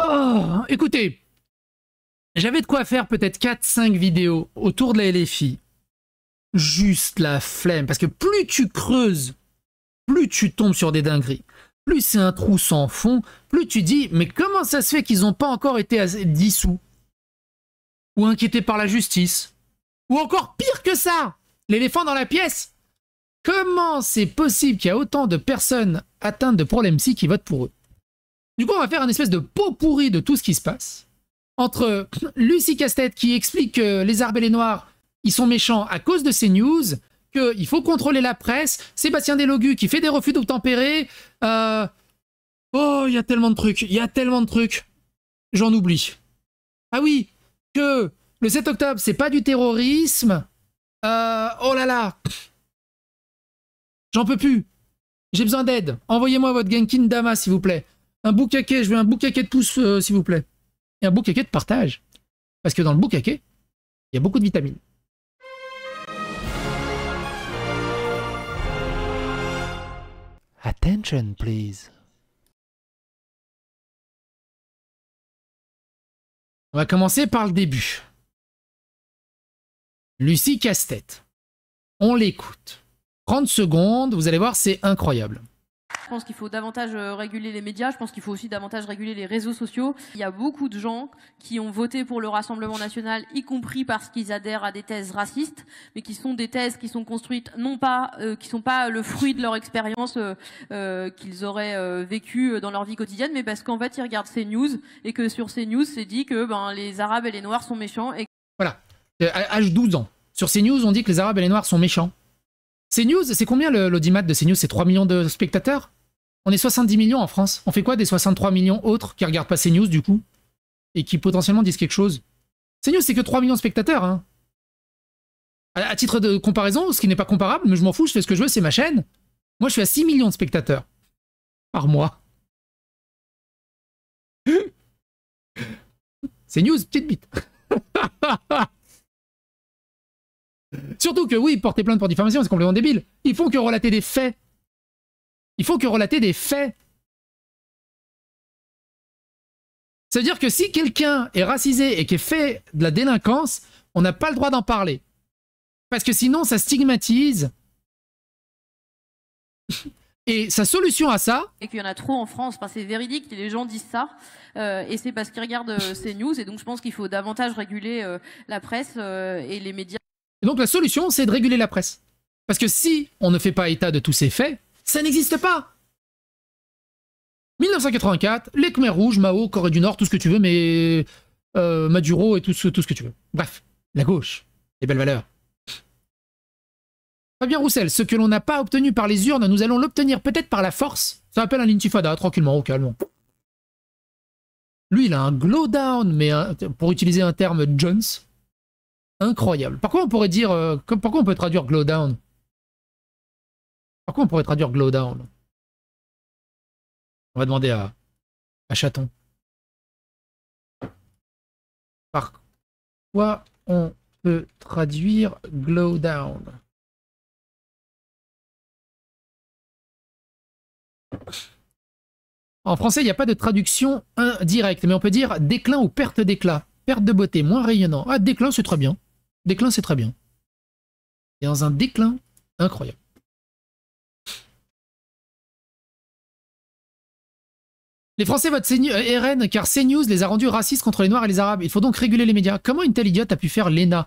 Oh, écoutez, j'avais de quoi faire peut-être 4-5 vidéos autour de la LFI. Juste la flemme, parce que plus tu creuses, plus tu tombes sur des dingueries. Plus c'est un trou sans fond, plus tu dis, mais comment ça se fait qu'ils n'ont pas encore été dissous Ou inquiétés par la justice Ou encore pire que ça L'éléphant dans la pièce Comment c'est possible qu'il y a autant de personnes atteintes de problèmes psy qui votent pour eux du coup, on va faire un espèce de pot pourri de tout ce qui se passe. Entre Lucie Castet qui explique que les les Noirs, ils sont méchants à cause de ces news, qu'il faut contrôler la presse, Sébastien Delogu qui fait des refus d'obtempérer. Euh... Oh, il y a tellement de trucs, il y a tellement de trucs. J'en oublie. Ah oui, que le 7 octobre, c'est pas du terrorisme. Euh, oh là là. J'en peux plus. J'ai besoin d'aide. Envoyez-moi votre Genkin Dama, s'il vous plaît. Un bouquet, je veux un quai de pouces, euh, s'il vous plaît. Et un quai de partage. Parce que dans le bouquet, il y a beaucoup de vitamines. Attention, please. On va commencer par le début. Lucie Casse-Tête. On l'écoute. 30 secondes, vous allez voir, c'est incroyable. Je pense qu'il faut davantage euh, réguler les médias. Je pense qu'il faut aussi davantage réguler les réseaux sociaux. Il y a beaucoup de gens qui ont voté pour le Rassemblement national, y compris parce qu'ils adhèrent à des thèses racistes, mais qui sont des thèses qui sont construites non pas, euh, qui sont pas le fruit de leur expérience euh, qu'ils auraient vécu dans leur vie quotidienne, mais parce qu'en fait ils regardent ces news et que sur ces news c'est dit que ben les Arabes et les Noirs sont méchants. Et... Voilà, à âge 12 ans. Sur ces news, on dit que les Arabes et les Noirs sont méchants. Ces news c'est combien l'audimat de ces news C'est 3 millions de spectateurs on est 70 millions en France. On fait quoi des 63 millions autres qui regardent pas CNews du coup Et qui potentiellement disent quelque chose CNews, c'est que 3 millions de spectateurs. Hein. À, titre de comparaison, ce qui n'est pas comparable, mais je m'en fous, je fais ce que je veux, c'est ma chaîne. Moi, je suis à 6 millions de spectateurs par mois. CNews, petite bite. Surtout que oui, porter plainte pour diffamation, c'est complètement débile. Ils font que relater des faits il faut que relater des faits. cest à dire que si quelqu'un est racisé et qui fait de la délinquance, on n'a pas le droit d'en parler. Parce que sinon, ça stigmatise. Et sa solution à ça. Et qu'il y en a trop en France. parce que c'est véridique, les gens disent ça. Euh, et c'est parce qu'ils regardent euh, ces news. Et donc, je pense qu'il faut davantage réguler euh, la presse et les médias. donc, la solution, c'est de réguler la presse. Parce que si on ne fait pas état de tous ces faits, ça n'existe pas 1984, les Khmer Rouges, Mao, Corée du Nord, tout ce que tu veux, mais euh, Maduro et tout ce, que tu veux. Bref, la gauche, les belles valeurs. Fabien Roussel, ce que l'on n'a pas obtenu par les urnes, nous allons l'obtenir peut-être par la force. Ça appelle un intifada, tranquillement, au calme. Lui, il a un glow down, mais pour utiliser un terme Jones, incroyable. Pourquoi on pourrait dire, euh, pourquoi on peut traduire glowdown par quoi on pourrait traduire glow down » On va demander à, à Chaton. Par quoi on peut traduire glow down » En français, il n'y a pas de traduction indirecte, mais on peut dire déclin ou perte d'éclat. Perte de beauté, moins rayonnant. Ah, déclin, c'est très bien. Déclin, c'est très bien. Et dans un déclin incroyable. Les Français votent RN euh, car CNews les a rendus racistes contre les Noirs et les Arabes. Il faut donc réguler les médias. Comment une telle idiote a pu faire l'ENA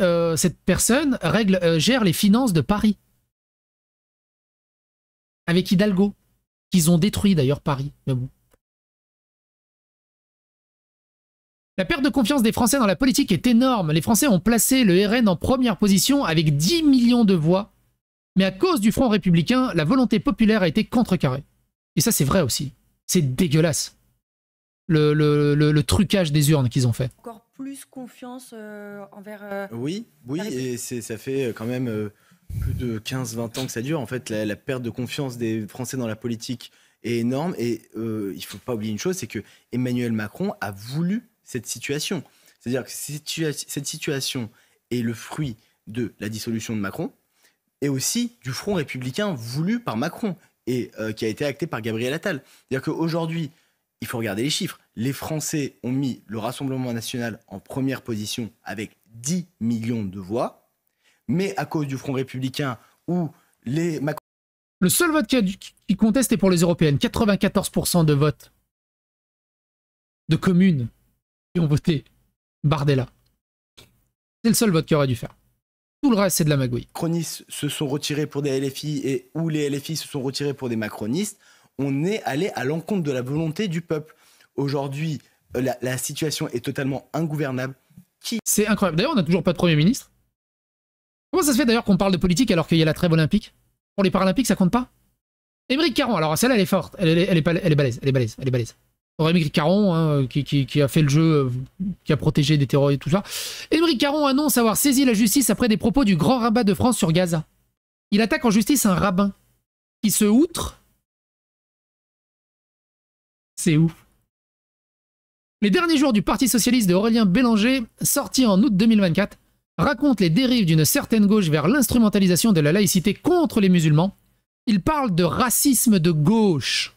euh, cette, personne règle, euh, gère les finances de Paris. Avec Hidalgo, qu'ils ont détruit d'ailleurs Paris. Mais bon. La perte de confiance des Français dans la politique est énorme. Les Français ont placé le RN en première position avec 10 millions de voix. Mais à cause du Front républicain, la volonté populaire a été contrecarrée. Et ça, c'est vrai aussi. C'est dégueulasse. Le, trucage des urnes qu'ils ont fait. Encore plus confiance euh, envers. Euh, oui, oui, et ça fait euh, quand même plus de 15-20 ans que ça dure. En fait, la, perte de confiance des Français dans la politique est énorme. Et il ne faut pas oublier une chose c'est que Emmanuel Macron a voulu cette situation. C'est-à-dire que cette situation est le fruit de la dissolution de Macron et aussi du front républicain voulu par Macron et euh, qui a été acté par Gabriel Attal. C'est-à-dire qu'aujourd'hui, il faut regarder les chiffres. Les Français ont mis le Rassemblement national en première position avec 10 millions de voix, mais à cause du Front républicain où les Macron... Le seul vote qui conteste est pour les européennes, 94% de votes de communes qui ont voté Bardella. C'est le seul vote qu'il aurait dû faire le reste, c'est de la magouille. Les se sont retirés pour des LFI et où les LFI se sont retirés pour des macronistes. On est allé à l'encontre de la volonté du peuple. Aujourd'hui, euh, la, situation est totalement ingouvernable. Qui C'est incroyable. D'ailleurs, on n'a toujours pas de Premier ministre. Comment ça se fait d'ailleurs qu'on parle de politique alors qu'il y a la trêve olympique Pour les Paralympiques, ça compte pas Émeric Caron, alors celle-là, elle est forte. Elle, elle, elle, est, elle est, est, elle est balèze, elle est balèze. Rémi Caron, hein, qui, a fait le jeu, qui a protégé des terroristes et tout ça. Émeric Caron annonce avoir saisi la justice après des propos du grand rabbin de France sur Gaza. Il attaque en justice un rabbin qui se outre. C'est ouf. Les derniers jours du Parti socialiste de Aurélien Bélanger, sorti en août 2024, racontent les dérives d'une certaine gauche vers l'instrumentalisation de la laïcité contre les musulmans. Il parle de racisme de gauche.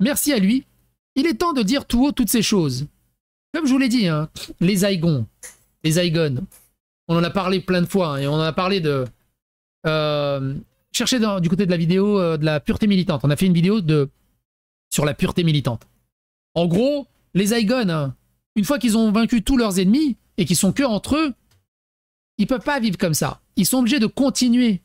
Merci à lui il est temps de dire tout haut toutes ces choses. Comme je vous l'ai dit, hein, les Aigons, les Aigons, on en a parlé plein de fois, hein, et on en a parlé de... Euh, cherchez dans, du côté de la vidéo euh, de la pureté militante. On a fait une vidéo de sur la pureté militante. En gros, les Aigons, hein, une fois qu'ils ont vaincu tous leurs ennemis, et qu'ils sont que entre eux, ils peuvent pas vivre comme ça. Ils sont obligés de continuer.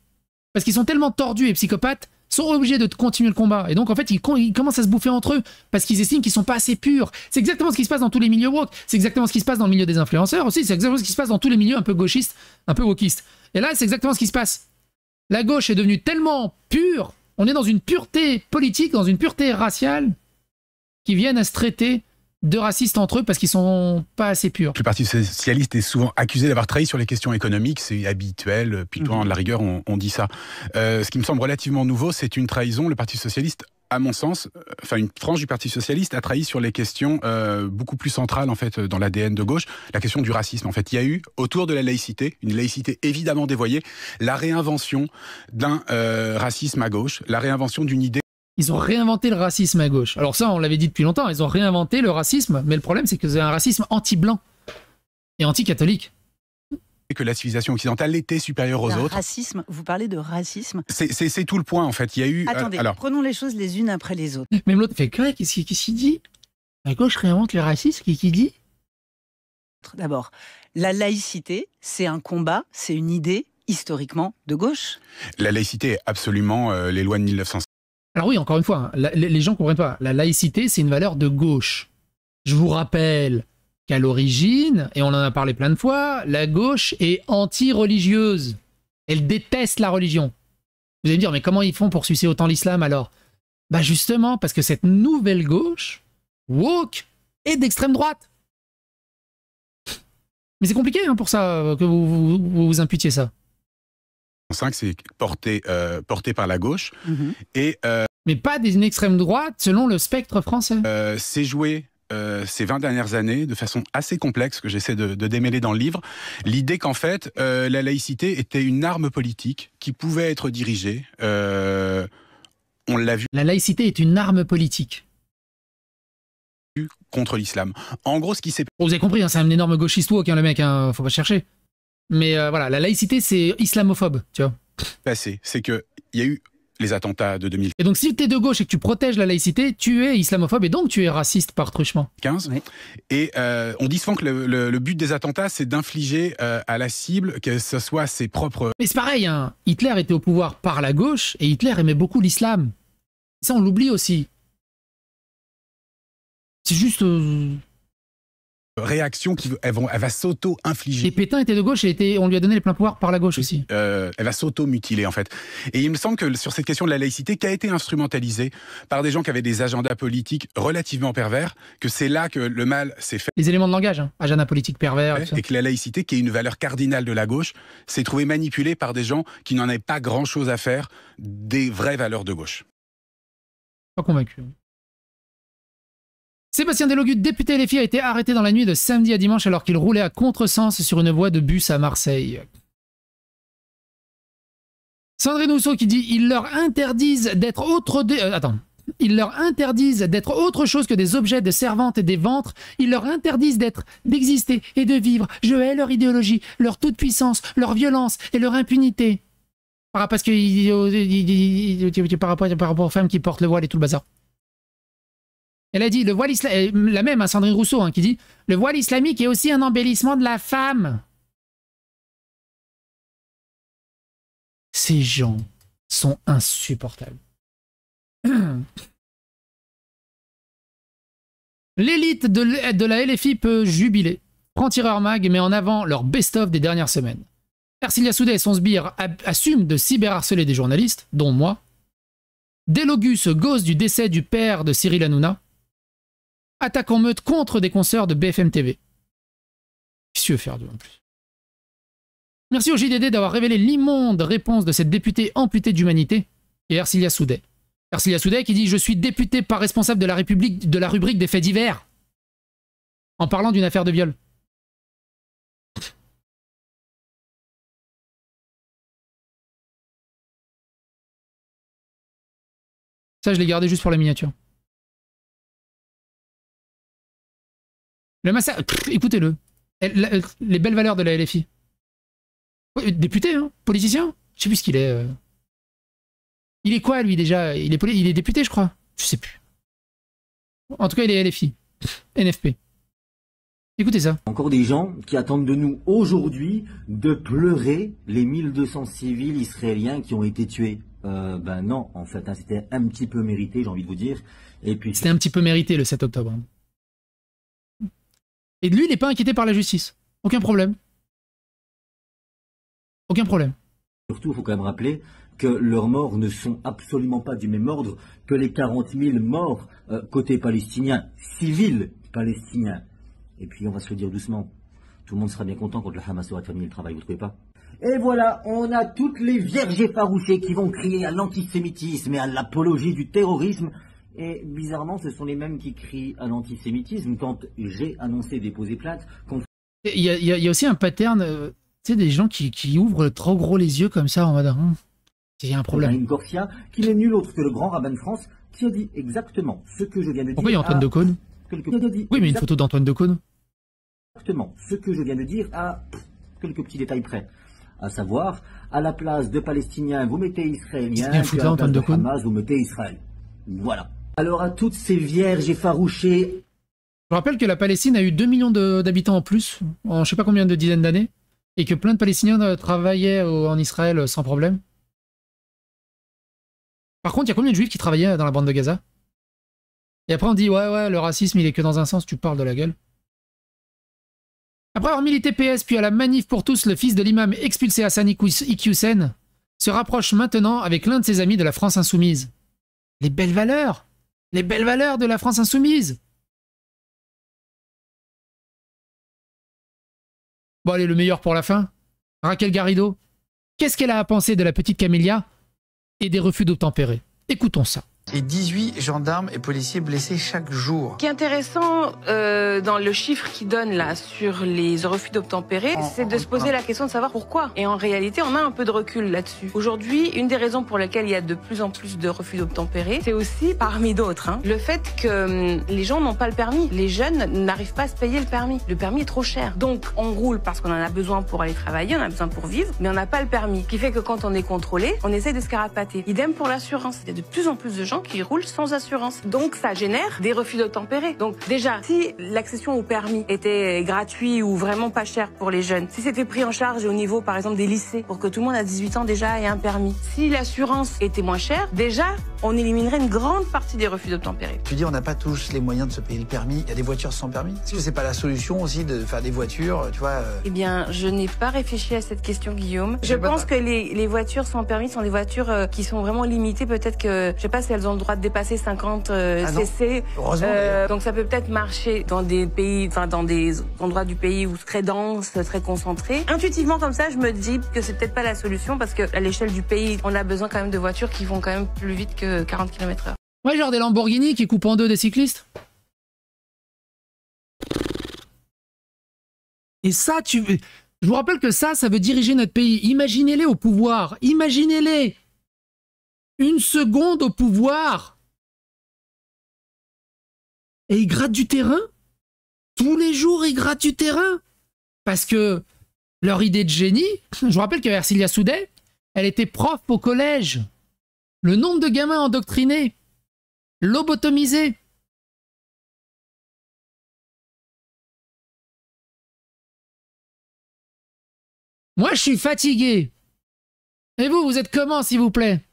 Parce qu'ils sont tellement tordus et psychopathes sont obligés de continuer le combat. Et donc, en fait, ils, commencent à se bouffer entre eux parce qu'ils estiment qu'ils sont pas assez purs. C'est exactement ce qui se passe dans tous les milieux woke. C'est exactement ce qui se passe dans le milieu des influenceurs aussi. C'est exactement ce qui se passe dans tous les milieux un peu gauchistes, un peu wokistes. Et là, c'est exactement ce qui se passe. La gauche est devenue tellement pure. On est dans une pureté politique, dans une pureté raciale qui viennent à se traiter de racistes entre eux parce qu'ils sont pas assez purs. Le Parti socialiste est souvent accusé d'avoir trahi sur les questions économiques, c'est habituel, euh, puis loin mhm. de la rigueur, on, dit ça. Euh, ce qui me semble relativement nouveau, c'est une trahison. Le Parti socialiste à mon sens, euh, enfin une frange du Parti socialiste a trahi sur les questions beaucoup plus centrales en fait dans l'ADN de gauche, la question du racisme. En fait, il y a eu autour de la laïcité une laïcité évidemment dévoyée, la réinvention d'un racisme à gauche, la réinvention d'une idée ils ont réinventé le racisme à gauche. Alors ça, on l'avait dit depuis longtemps, ils ont réinventé le racisme, mais le problème, c'est que c'est un racisme anti-blanc et anti-catholique et que la civilisation occidentale était supérieure aux autres. Racisme, vous parlez de racisme. C'est tout le point en fait. Il y a eu. Euh, Attendez, alors... prenons les choses les unes après les autres. Même l'autre fait quoi Qu'est-ce qu'il s'y dit La gauche réinvente le racisme. Qu'est-ce dit D'abord, la laïcité, c'est un combat, c'est une idée historiquement de gauche. La laïcité est absolument euh, les lois de 1905 alors oui, encore une fois, hein, les gens comprennent pas. La laïcité, c'est une valeur de gauche. Je vous rappelle qu'à l'origine, et on en a parlé plein de fois, la gauche est anti-religieuse. Elle déteste la religion. Vous allez me dire, mais comment ils font pour sucer autant l'islam alors Bah justement, parce que cette nouvelle gauche, woke, est d'extrême droite. Mais c'est compliqué hein, pour ça euh, que vous, vous imputiez ça c'est porté, euh, porté par la gauche. Mhm. Et, euh, Mais pas d'une extrême droite selon le spectre français. Euh, c'est joué ces 20 dernières années de façon assez complexe que j'essaie de, démêler dans le livre. L'idée qu'en fait, la laïcité était une arme politique qui pouvait être dirigée. on l'a vu. La laïcité est une arme politique contre l'islam. En gros, ce qui s'est... Vous avez compris, hein, c'est un énorme gauchiste ou hein, le mec, hein, faut pas chercher. Mais euh, voilà, la laïcité, c'est islamophobe, tu vois. Bah, c'est que il y a eu les attentats de 2000. Et donc, si tu es de gauche et que tu protèges la laïcité, tu es islamophobe et donc tu es raciste par truchement. 15. Et euh, on dit souvent que le, but des attentats, c'est d'infliger euh, à la cible que ce soit ses propres. Mais c'est pareil, hein. Hitler était au pouvoir par la gauche et Hitler aimait beaucoup l'islam. Ça, on l'oublie aussi. C'est juste réaction qui elle va, s'auto-infliger. Et Pétain était de gauche, et on lui a donné les pleins pouvoirs par la gauche aussi. Euh, elle va s'auto-mutiler en fait. Et il me semble que sur cette question de la laïcité qui a été instrumentalisée par des gens qui avaient des agendas politiques relativement pervers, que c'est là que le mal s'est fait. Les éléments de langage, hein. agenda politique pervers. et, et, que la laïcité, qui est une valeur cardinale de la gauche, s'est trouvée manipulée par des gens qui n'en avaient pas grand-chose à faire des vraies valeurs de gauche. Pas convaincu. Hein. Sébastien Delogut, député LFI, a été arrêté dans la nuit de samedi à dimanche alors qu'il roulait à contresens sur une voie de bus à Marseille. Sandrine Rousseau qui dit ils leur interdisent d'être autre euh, Ils leur interdisent d'être autre chose que des objets de servantes et des ventres. Ils leur interdisent d'être, d'exister et de vivre. Je hais leur idéologie, leur toute-puissance, leur violence et leur impunité. Parce Par rapport, par rapport aux femmes qui portent le voile et tout le bazar. Elle a dit, le voile islamique, euh, la même, à Sandrine Rousseau, hein, qui dit, le voile islamique est aussi un embellissement de la femme. Ces gens sont insupportables. L'élite de, la LFI peut jubiler. Prend tireur mag met en avant leur best-of des dernières semaines. Ercilia Soudet et son sbire assument de cyberharceler des journalistes, dont moi. Délogus gosse du décès du père de Cyril Hanouna attaque en meute contre des consoeurs de BFM TV. Qu'est-ce que faire de en plus Merci au JDD d'avoir révélé l'immonde réponse de cette députée amputée d'humanité, et Ersilia Soudet. Ersilia Soudet qui dit Je suis députée par responsable de la, République, de la rubrique des faits divers, en parlant d'une affaire de viol. Ça, je l'ai gardé juste pour la miniature. Le massacre, écoutez-le. Euh, les belles valeurs de la LFI. Député, hein Politicien Je sais plus ce qu'il est. Euh. Il est quoi, lui, déjà il est, il est député, je crois. Je sais plus. En tout cas, il est LFI. NFP. Écoutez ça. Encore des gens qui attendent de nous aujourd'hui de pleurer les 1200 civils israéliens qui ont été tués. Euh, ben non, en fait, hein, c'était un petit peu mérité, j'ai envie de vous dire. Et puis. C'était un petit peu mérité le 7 octobre. Hein. Et lui, il n'est pas inquiété par la justice. Aucun problème. Aucun problème. Surtout, il faut quand même rappeler que leurs morts ne sont absolument pas du même ordre que les 40 000 morts euh, côté palestinien, civils palestiniens. Et puis, on va se le dire doucement, tout le monde sera bien content quand le Hamas aura terminé le travail, vous ne trouvez pas et voilà, on a toutes les vierges effarouchées qui vont crier à l'antisémitisme et à l'apologie du terrorisme et bizarrement, ce sont les mêmes qui crient à l'antisémitisme quand j'ai annoncé déposer plainte. contre... Il, y a, aussi un pattern, euh, tu sais, des gens qui, ouvrent trop gros les yeux comme ça en mode hein, il y a un problème. qui n'est nul autre que le grand rabbin de France, qui a dit exactement ce que je viens de dire. Pourquoi il y a Antoine de Cône Oui, mais une photo d'Antoine de Decaune. Exactement ce que je viens de dire à quelques petits détails près à savoir, à la place de Palestiniens, vous mettez Israéliens, vous mettez Israël. Voilà. Alors à toutes ces vierges effarouchées. Je rappelle que la Palestine a eu 2 millions d'habitants en plus, en je sais pas combien de dizaines d'années, et que plein de Palestiniens euh, travaillaient euh, en Israël euh, sans problème. Par contre, il y a combien de juifs qui travaillaient dans la bande de Gaza Et après on dit ouais ouais, le racisme il est que dans un sens, tu parles de la gueule. Après avoir milité PS puis à la manif pour tous, le fils de l'imam expulsé Hassani Iqiyusen se rapproche maintenant avec l'un de ses amis de la France insoumise. Les belles valeurs les belles valeurs de la France insoumise. Bon, allez, le meilleur pour la fin. Raquel Garrido. Qu'est-ce qu'elle a à penser de la petite Camélia et des refus d'obtempérer Écoutons ça et 18 gendarmes et policiers blessés chaque jour. Ce qui est intéressant euh, dans le chiffre qu'il donne là sur les refus d'obtempérer, c'est de se poser la question de savoir pourquoi. Et en réalité, on a un peu de recul là-dessus. Aujourd'hui, une des raisons pour lesquelles il y a de plus en plus de refus d'obtempérer, c'est aussi parmi d'autres hein, le fait que hum, les gens n'ont pas le permis. Les jeunes n'arrivent pas à se payer le permis. Le permis est trop cher. Donc on roule parce qu'on en a besoin pour aller travailler, on en a besoin pour vivre, mais on n'a pas le permis. Ce qui fait que quand on est contrôlé, on essaie de se carapater. Idem pour l'assurance. Il y a de plus en plus de gens qui roulent sans assurance. Donc ça génère des refus d'obtempérer. Donc déjà, si l'accession au permis était gratuit ou vraiment pas cher pour les jeunes, si c'était pris en charge au niveau par exemple des lycées pour que tout le monde à 18 ans déjà ait un permis, si l'assurance était moins chère, déjà on éliminerait une grande partie des refus d'obtempérer. Tu dis on n'a pas tous les moyens de se payer le permis, il y a des voitures sans permis. Est-ce que c'est pas la solution aussi de faire des voitures, tu vois euh? Eh bien, je n'ai pas réfléchi à cette question Guillaume. Je, pense bah que les, voitures sans permis sont des voitures euh, qui sont vraiment limitées peut-être que je sais pas si ont le droit de dépasser 50 euh, ah CC. Euh, donc ça peut peut-être marcher dans des pays, enfin dans des endroits du pays où c'est très dense, très concentré. Intuitivement comme ça, je me dis que c'est peut-être pas la solution parce que à l'échelle du pays, on a besoin quand même de voitures qui vont quand même plus vite que 40 km/h. Ouais, genre des Lamborghini qui coupent en deux des cyclistes. Et ça, tu, je vous rappelle que ça, ça veut diriger notre pays. Imaginez-les au pouvoir. Imaginez-les une seconde au pouvoir. Et ils gratte du terrain. Tous les jours, ils gratte du terrain. Parce que leur idée de génie, je vous rappelle que Versilia Soudet, elle était prof au collège. Le nombre de gamins endoctrinés, lobotomisés. Moi, je suis fatigué. Et vous, vous êtes comment, s'il vous plaît